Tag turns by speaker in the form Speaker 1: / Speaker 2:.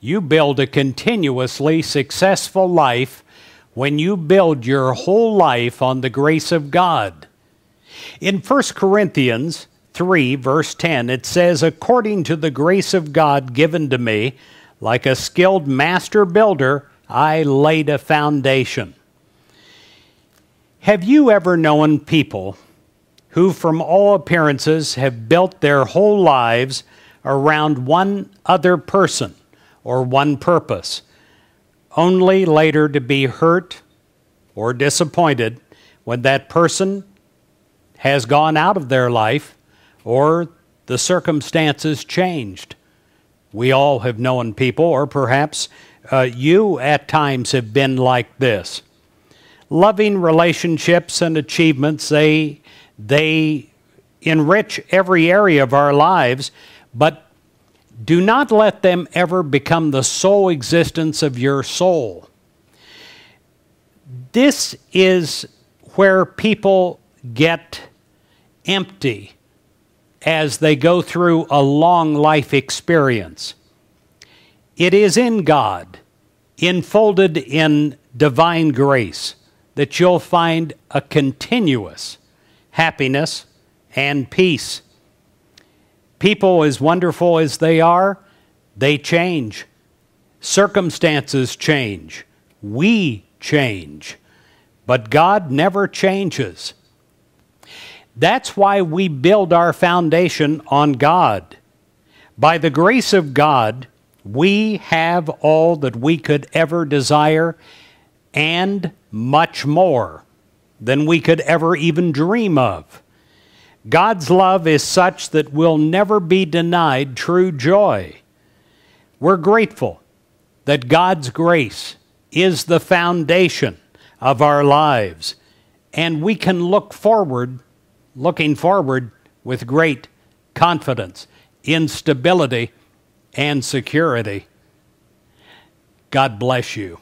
Speaker 1: You build a continuously successful life when you build your whole life on the grace of God. In 1 Corinthians 3, verse 10, it says, According to the grace of God given to me, like a skilled master builder, I laid a foundation. Have you ever known people who, from all appearances, have built their whole lives around one other person? or one purpose, only later to be hurt or disappointed when that person has gone out of their life or the circumstances changed. We all have known people, or perhaps uh, you at times have been like this. Loving relationships and achievements, they, they enrich every area of our lives, but do not let them ever become the sole existence of your soul. This is where people get empty as they go through a long life experience. It is in God, enfolded in divine grace, that you'll find a continuous happiness and peace. People, as wonderful as they are, they change. Circumstances change. We change. But God never changes. That's why we build our foundation on God. By the grace of God, we have all that we could ever desire and much more than we could ever even dream of. God's love is such that we'll never be denied true joy. We're grateful that God's grace is the foundation of our lives, and we can look forward, looking forward with great confidence, in stability and security. God bless you.